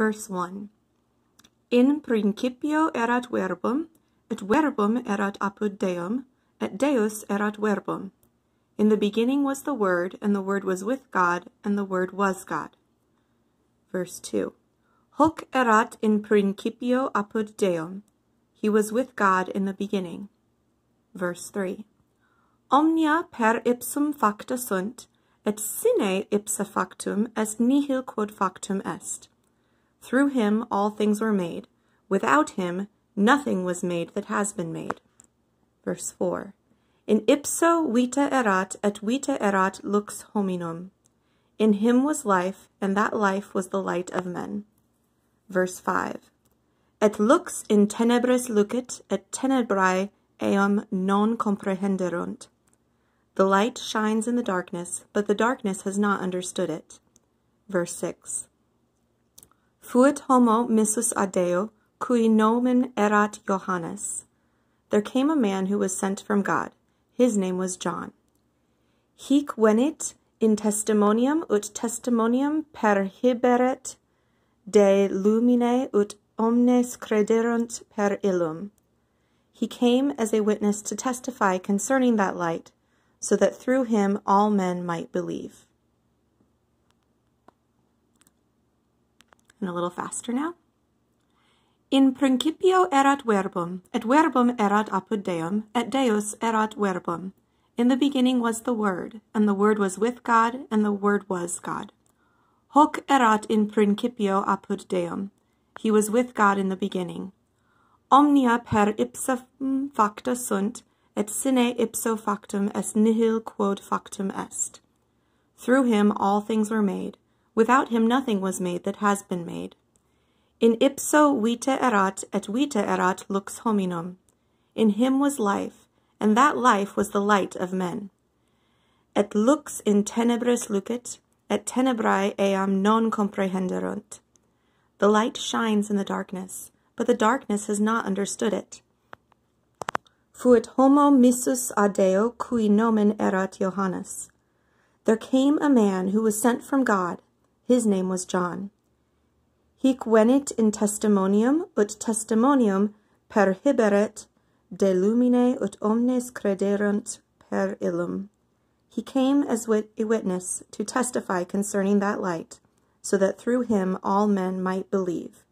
Verse 1 In principio erat verbum, et verbum erat apud Deum, et Deus erat verbum. In the beginning was the Word, and the Word was with God, and the Word was God. Verse 2 Hoc erat in principio apud Deum. He was with God in the beginning. Verse 3 Omnia per ipsum facta sunt, et sine ipsa factum est nihil quod factum est. Through him all things were made. Without him nothing was made that has been made. Verse 4 In ipso vita erat et vita erat lux hominum. In him was life, and that life was the light of men. Verse 5 Et lux in tenebris lucet, et tenebrae eum non comprehenderunt. The light shines in the darkness, but the darkness has not understood it. Verse 6 Fuit homo missus adeo cui nomen erat Johannes. There came a man who was sent from God. His name was John. Hic venit in testimonium ut testimonium perhiberet de lumine ut omnes crederunt per illum. He came as a witness to testify concerning that light, so that through him all men might believe. and a little faster now. In principio erat verbum, et verbum erat apud Deum, et Deus erat verbum. In the beginning was the Word, and the Word was with God, and the Word was God. Hoc erat in principio apud Deum. He was with God in the beginning. Omnia per ipsum facta sunt, et sine ipso factum est nihil quod factum est. Through him all things were made, Without him nothing was made that has been made. In ipso vita erat et vita erat lux hominum. In him was life, and that life was the light of men. Et lux in tenebris lucet, et tenebrae eam non comprehenderunt. The light shines in the darkness, but the darkness has not understood it. Fuit homo missus a Deo cui nomen erat Johannes. There came a man who was sent from God, his name was John. Hic venit in testimonium ut testimonium perhiberet de lumine ut omnes crederunt per illum. He came as wit- a witness to testify concerning that light, so that through him all men might believe.